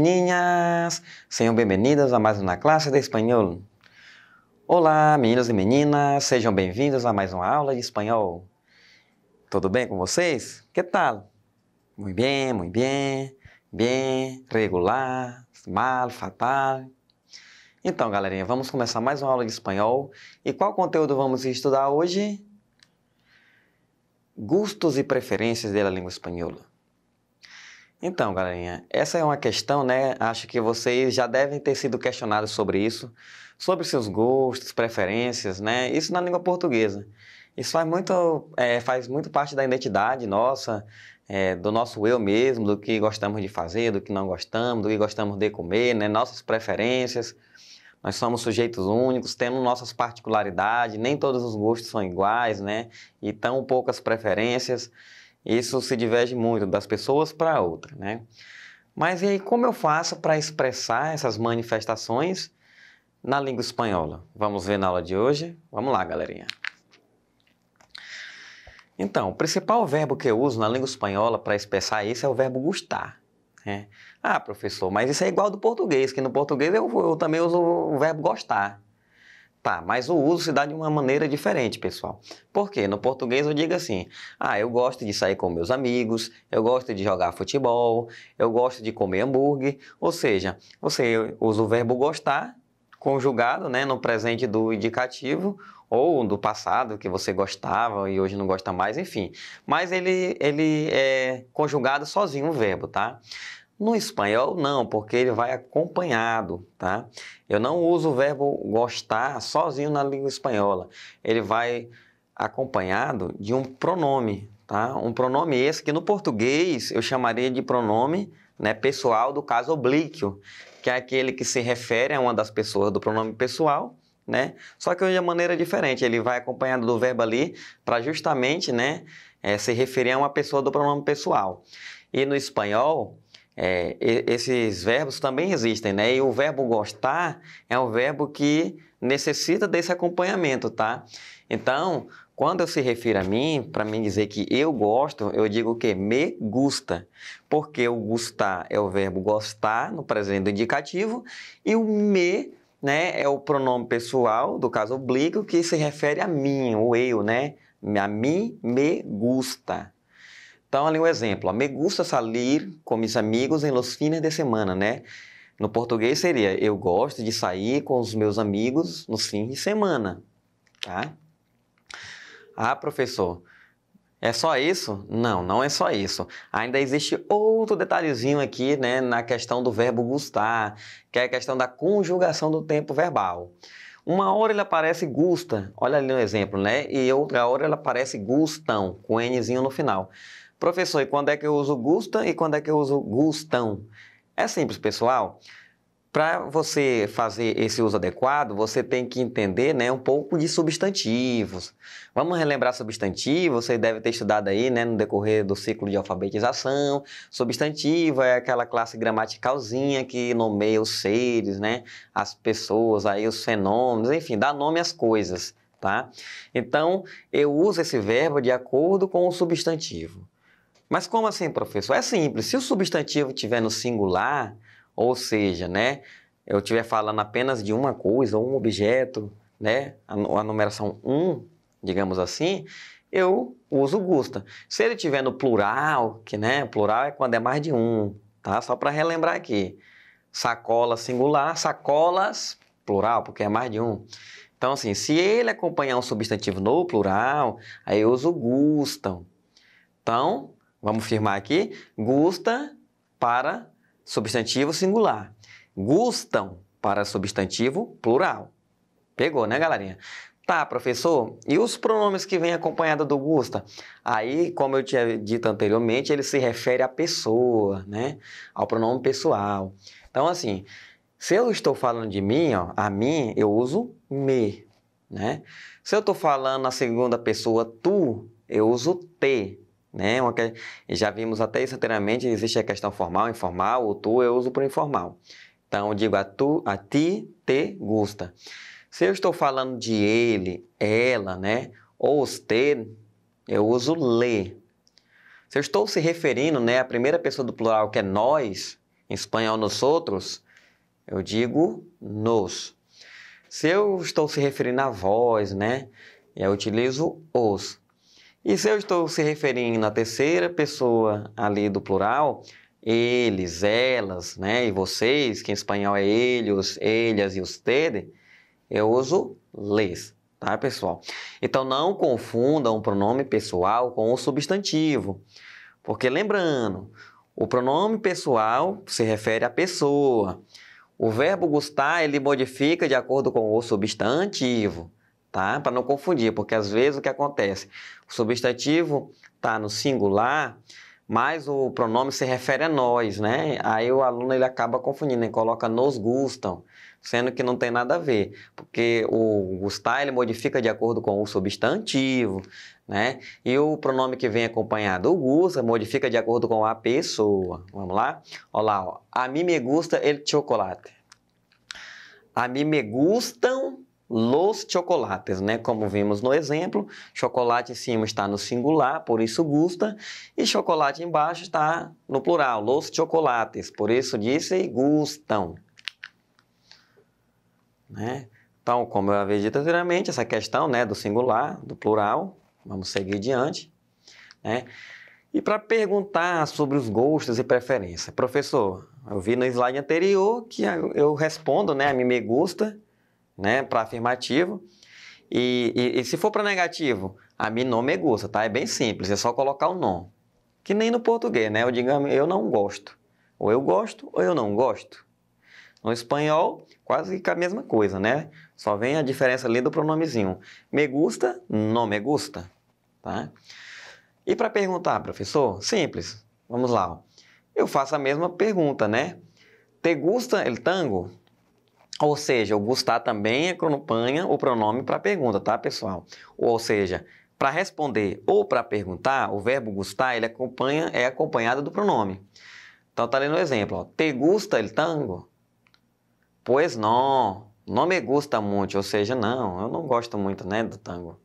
Meninas, sejam bem-vindas a mais uma classe de espanhol. Olá, meninos e meninas, sejam bem-vindos a mais uma aula de espanhol. Tudo bem com vocês? Que tal? Muito bem, muito bem, bem, regular, mal, fatal. Então, galerinha, vamos começar mais uma aula de espanhol. E qual conteúdo vamos estudar hoje? Gustos e preferências da língua espanhola. Então, galerinha, essa é uma questão, né? Acho que vocês já devem ter sido questionados sobre isso, sobre seus gostos, preferências, né? Isso na língua portuguesa. Isso faz muito, é, faz muito parte da identidade nossa, é, do nosso eu mesmo, do que gostamos de fazer, do que não gostamos, do que gostamos de comer, né? Nossas preferências. Nós somos sujeitos únicos, temos nossas particularidades, nem todos os gostos são iguais, né? E tão poucas preferências. Isso se diverge muito das pessoas para outra, né? Mas e aí, como eu faço para expressar essas manifestações na língua espanhola? Vamos ver na aula de hoje? Vamos lá, galerinha. Então, o principal verbo que eu uso na língua espanhola para expressar isso é o verbo gostar. Né? Ah, professor, mas isso é igual do português, que no português eu, eu também uso o verbo gostar. Tá, mas o uso se dá de uma maneira diferente, pessoal. Por quê? No português eu digo assim: ah, eu gosto de sair com meus amigos, eu gosto de jogar futebol, eu gosto de comer hambúrguer. Ou seja, você usa o verbo gostar conjugado né, no presente do indicativo ou do passado que você gostava e hoje não gosta mais, enfim. Mas ele, ele é conjugado sozinho o verbo, tá? No espanhol, não, porque ele vai acompanhado, tá? Eu não uso o verbo gostar sozinho na língua espanhola. Ele vai acompanhado de um pronome, tá? Um pronome esse que no português eu chamaria de pronome né, pessoal do caso oblíquo, que é aquele que se refere a uma das pessoas do pronome pessoal, né? Só que de maneira diferente, ele vai acompanhado do verbo ali para justamente, né, é, se referir a uma pessoa do pronome pessoal. E no espanhol, é, esses verbos também existem, né? E o verbo gostar é um verbo que necessita desse acompanhamento, tá? Então, quando eu se refiro a mim, para mim dizer que eu gosto, eu digo que me gusta, porque o gustar é o verbo gostar no presente do indicativo e o me né, é o pronome pessoal do caso oblíquo que se refere a mim, o eu, né? A mim me gusta. Então, ali um exemplo. Me gusta sair com meus amigos em los fines de semana, né? No português seria eu gosto de sair com os meus amigos nos fins de semana, tá? Ah, professor, é só isso? Não, não é só isso. Ainda existe outro detalhezinho aqui, né, na questão do verbo gustar, que é a questão da conjugação do tempo verbal. Uma hora ele aparece gusta, olha ali um exemplo, né? E outra hora ele aparece gustam, com nzinho no final. Professor, e quando é que eu uso "gusta" e quando é que eu uso Gustão? É simples, pessoal. Para você fazer esse uso adequado, você tem que entender né, um pouco de substantivos. Vamos relembrar substantivo, você deve ter estudado aí né, no decorrer do ciclo de alfabetização. Substantivo é aquela classe gramaticalzinha que nomeia os seres, né, as pessoas, aí os fenômenos, enfim, dá nome às coisas. Tá? Então, eu uso esse verbo de acordo com o substantivo. Mas como assim, professor? É simples. Se o substantivo estiver no singular, ou seja, né, eu estiver falando apenas de uma coisa ou um objeto, né, a, a numeração 1, um, digamos assim, eu uso gusta. Se ele estiver no plural, que né, plural é quando é mais de um, tá? Só para relembrar aqui. Sacola singular, sacolas plural, porque é mais de um. Então, assim, se ele acompanhar um substantivo no plural, aí eu uso gustam. Então, Vamos firmar aqui. Gusta para substantivo singular. Gustam para substantivo plural. Pegou, né, galerinha? Tá, professor, e os pronomes que vêm acompanhado do gusta? Aí, como eu tinha dito anteriormente, ele se refere à pessoa, né? Ao pronome pessoal. Então, assim, se eu estou falando de mim, ó, a mim, eu uso me, né? Se eu estou falando na segunda pessoa tu, eu uso te. Né? Uma que... Já vimos até isso anteriormente, existe a questão formal, informal, o tu eu uso para informal. Então, eu digo a tu, a ti, te gusta. Se eu estou falando de ele, ela, né? Ou os te, eu uso le. Se eu estou se referindo, né, à primeira pessoa do plural, que é nós, em espanhol nos outros, eu digo nos. Se eu estou se referindo à voz, né, eu utilizo os. E se eu estou se referindo à terceira pessoa ali do plural, eles, elas, né, e vocês, que em espanhol é eles, elas e usted, eu uso les, tá, pessoal? Então não confunda um pronome pessoal com o substantivo, porque lembrando, o pronome pessoal se refere à pessoa. O verbo gostar, ele modifica de acordo com o substantivo tá? Para não confundir, porque às vezes o que acontece? O substantivo está no singular, mas o pronome se refere a nós, né? Aí o aluno ele acaba confundindo, ele coloca nos gustam, sendo que não tem nada a ver, porque o gustar ele modifica de acordo com o substantivo, né? E o pronome que vem acompanhado, o gusta, modifica de acordo com a pessoa. Vamos lá? Olha lá, ó. a mim me gusta ele chocolate. A mim me gusta los chocolates, né? Como vimos no exemplo, chocolate em cima está no singular, por isso gusta, e chocolate embaixo está no plural, los chocolates, por isso disse gustam. Né? Então, como eu havia dito anteriormente, essa questão né, do singular, do plural, vamos seguir diante. Né? E para perguntar sobre os gostos e preferências, professor, eu vi no slide anterior que eu respondo, né, a mim me gusta, né, para afirmativo. E, e, e, se for para negativo, a mim não me gusta, tá? É bem simples, é só colocar o não. Que nem no português, né? Eu digo eu não gosto. Ou eu gosto ou eu não gosto. No espanhol, quase que a mesma coisa, né? Só vem a diferença ali do pronomezinho. Me gusta, não me gusta, tá? E para perguntar, professor? Simples. Vamos lá. Eu faço a mesma pergunta, né? Te gusta el tango? Ou seja, o gostar também acompanha o pronome para pergunta, tá, pessoal? Ou seja, para responder ou para perguntar, o verbo gostar ele acompanha, é acompanhado do pronome. Então tá ali no exemplo, ó, te gusta el tango? Pois não, não me gusta muito, ou seja, não, eu não gosto muito, né, do tango,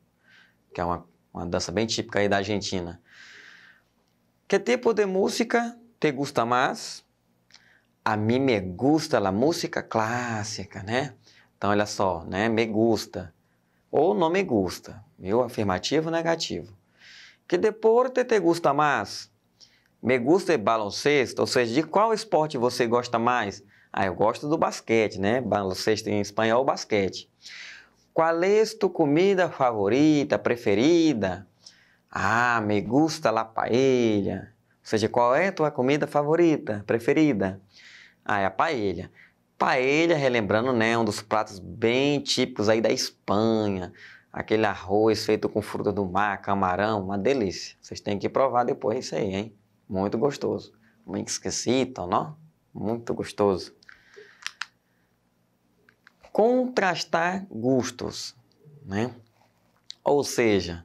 que é uma, uma dança bem típica aí da Argentina. Que tipo de música te gusta mais? a mim me gusta a música clássica, né? Então, olha só, né? Me gusta. Ou não me gusta. Viu? Afirmativo negativo. Que deporte te gusta mais? Me gusta é baloncesto? Ou seja, de qual esporte você gosta mais? Ah, eu gosto do basquete, né? Baloncesto em espanhol, basquete. Qual é tu comida favorita, preferida? Ah, me gusta la paella. Ou seja, qual é tua comida favorita, preferida? Ah, é a paella. Paella, relembrando, né, um dos pratos bem típicos aí da Espanha. Aquele arroz feito com fruta do mar, camarão, uma delícia. Vocês têm que provar depois isso aí, hein? Muito gostoso. Muito é esquisito, não? Muito gostoso. Contrastar gostos, né? Ou seja,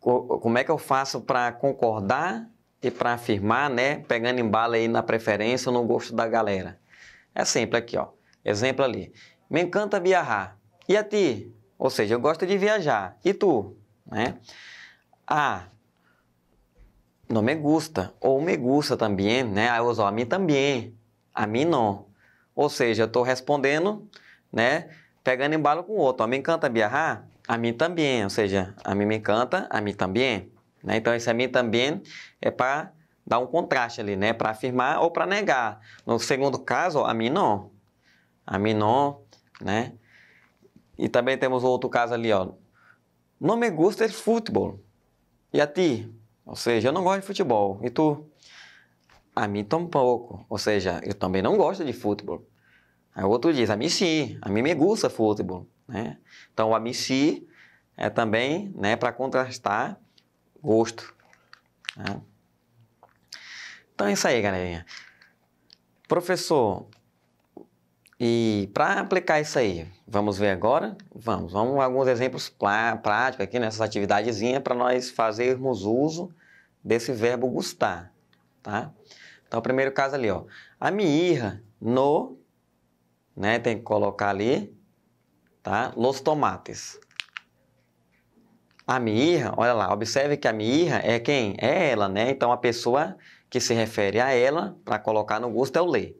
como é que eu faço para concordar e para afirmar, né, pegando embala aí na preferência ou no gosto da galera. É sempre aqui, ó. Exemplo ali. Me encanta viajar. E a ti? Ou seja, eu gosto de viajar. E tu? Né? Ah, não me gusta. Ou me gusta também, né? Aí ah, eu uso a mim também. A mim não. Ou seja, eu estou respondendo, né? Pegando embalo com o outro. Ó, me encanta viajar? A mim também. Ou seja, a mim me encanta, a mim também. Né? Então, esse é mim também é para dar um contraste ali, né? Para afirmar ou para negar. No segundo caso, a mim não. A mim não, né? E também temos outro caso ali, ó. Não me gusta de futebol. E a ti? Ou seja, eu não gosto de futebol. E tu? A mim tampouco. Ou seja, eu também não gosto de futebol. Aí o outro diz, a mim sim, a mim me gusta futebol. Né? Então, o a mim sim é também né, para contrastar gosto. Né? Então é isso aí, galerinha. Professor, e para aplicar isso aí, vamos ver agora? Vamos, vamos alguns exemplos práticos aqui nessas atividadezinhas para nós fazermos uso desse verbo gostar, tá? Então, o primeiro caso ali, ó. A mirra no, né, tem que colocar ali, tá? Los tomates. A mirra, olha lá, observe que a mirra é quem? É ela, né? Então a pessoa que se refere a ela para colocar no gosto é o le.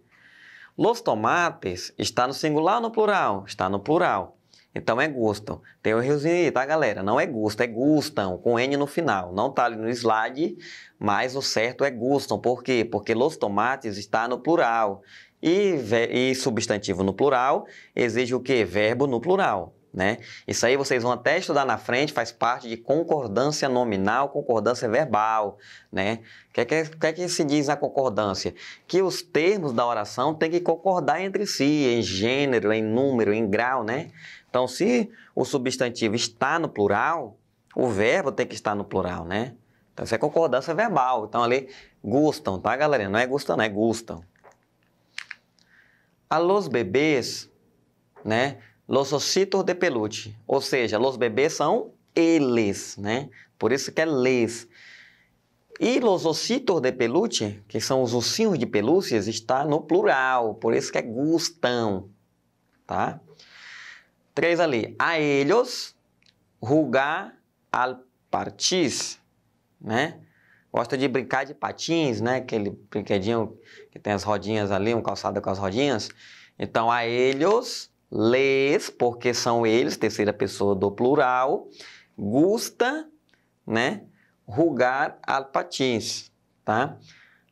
Los tomates está no singular ou no plural? Está no plural. Então é gostam. Tem o aí, tá, galera? Não é gosto, é gustam, com N no final. Não tá ali no slide, mas o certo é gustam. Por quê? Porque los tomates está no plural. E, e substantivo no plural exige o quê? Verbo no plural. Né? Isso aí vocês vão até estudar na frente, faz parte de concordância nominal, concordância verbal. Né? O que, é que, que, é que se diz na concordância? Que os termos da oração têm que concordar entre si, em gênero, em número, em grau. Né? Então, se o substantivo está no plural, o verbo tem que estar no plural. Né? Então, isso é concordância verbal. Então, ali, gustam, tá, galera? Não é gustam, não é gustam. A los bebês, né? Los ositos de peluche. ou seja, los bebês são eles, né? Por isso que é les. E los ositos de peluche, que são os ossinhos de pelúcias, está no plural, por isso que é gustam, tá? Três ali. A ellos rugar al partiz, né? Gosta de brincar de patins, né? Aquele brinquedinho que tem as rodinhas ali, um calçado com as rodinhas. Então, a eles les, porque são eles, terceira pessoa do plural, gusta, né? Rugar al patins, tá?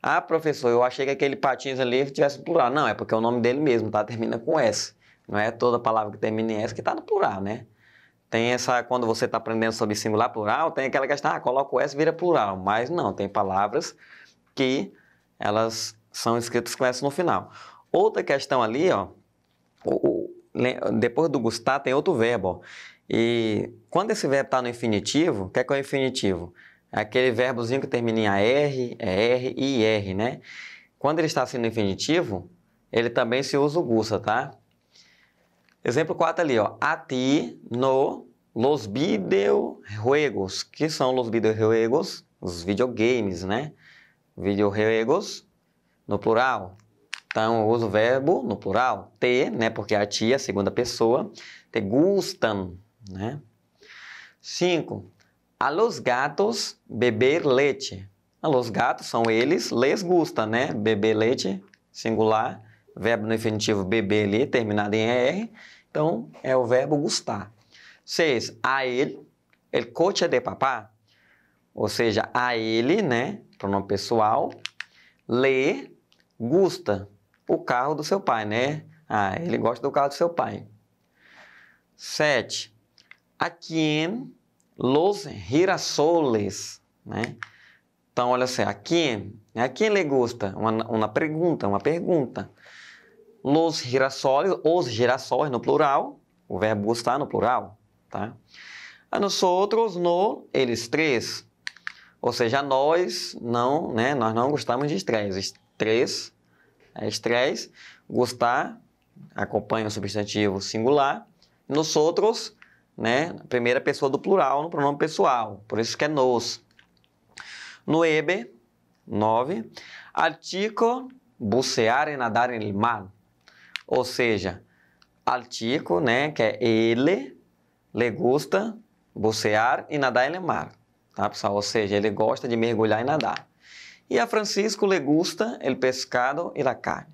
Ah, professor, eu achei que aquele patins ali tivesse plural. Não, é porque é o nome dele mesmo, tá? Termina com S. Não é toda palavra que termina em S que está no plural, né? Tem essa, quando você está aprendendo sobre singular plural, tem aquela questão, ah, coloca o S vira plural. Mas não, tem palavras que elas são escritas com S no final. Outra questão ali, ó, o, né, depois do gustar tem outro verbo. Ó. E quando esse verbo está no infinitivo, o que é, que é o infinitivo? É aquele verbozinho que termina em AR, ER é e IR, né? Quando ele está assim no infinitivo, ele também se usa o gusta, tá? Exemplo 4 ali, ó. A ti, no, los videojuegos. Que são los videojuegos? Os videogames, né? Videojuegos, no plural. Então, eu uso o verbo no plural, te, né? Porque a tia, a segunda pessoa, te gustam, né? Cinco, a los gatos beber leite. A los gatos são eles, les gusta, né? Beber leite, singular, verbo no infinitivo beber ali, terminado em ER. Então, é o verbo gustar. Seis, a ele, el coche de papá. Ou seja, a ele, né? Pronome pessoal. Le, gusta o carro do seu pai, né? Ah, ele gosta do carro do seu pai. 7. A quem los girasoles, né? Então, olha só, a quem? A quem le gusta? Uma, uma pergunta, uma pergunta. Los girasoles, os girassóis no plural, o verbo gostar no plural, tá? A nós outros, no, eles três. Ou seja, nós não, né? Nós não gostamos de três. Três é estresse. Gostar acompanha o substantivo singular. Nos outros, né, primeira pessoa do plural no pronome pessoal, por isso que é nos. No ebe, 9, artigo bucear e nadar em mar. Ou seja, artigo, né, que é ele, le gusta bucear e nadar em mar. Tá, pessoal? Ou seja, ele gosta de mergulhar e nadar. E a Francisco le gusta el pescado e la carne.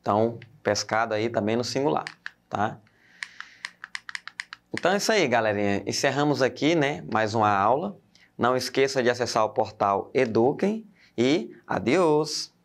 Então, pescado aí também no singular, tá? Então é isso aí, galerinha. Encerramos aqui, né, mais uma aula. Não esqueça de acessar o portal Eduquem e adeus!